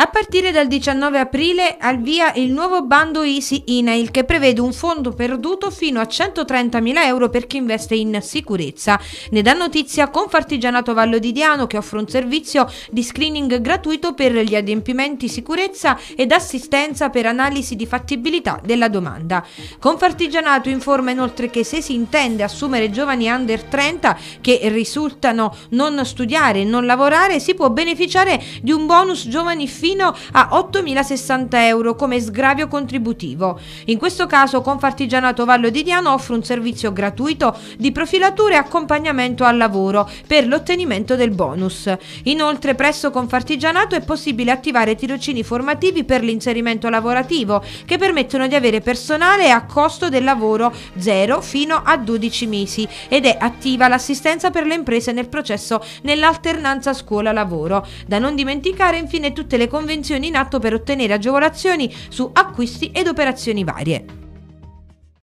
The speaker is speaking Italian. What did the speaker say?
A partire dal 19 aprile al via il nuovo bando Easy Inail che prevede un fondo perduto fino a 130.000 euro per chi investe in sicurezza. Ne dà notizia Confartigianato Vallo di Diano che offre un servizio di screening gratuito per gli adempimenti sicurezza ed assistenza per analisi di fattibilità della domanda. Confartigianato informa inoltre che se si intende assumere giovani under 30 che risultano non studiare e non lavorare si può beneficiare di un bonus giovani figli fino a 8.060 euro come sgravio contributivo. In questo caso Confartigianato Vallo di Diano offre un servizio gratuito di profilatura e accompagnamento al lavoro per l'ottenimento del bonus. Inoltre presso Confartigianato è possibile attivare tirocini formativi per l'inserimento lavorativo che permettono di avere personale a costo del lavoro 0 fino a 12 mesi ed è attiva l'assistenza per le imprese nel processo nell'alternanza scuola-lavoro. Da non dimenticare infine tutte le condizioni convenzioni in atto per ottenere agevolazioni su acquisti ed operazioni varie.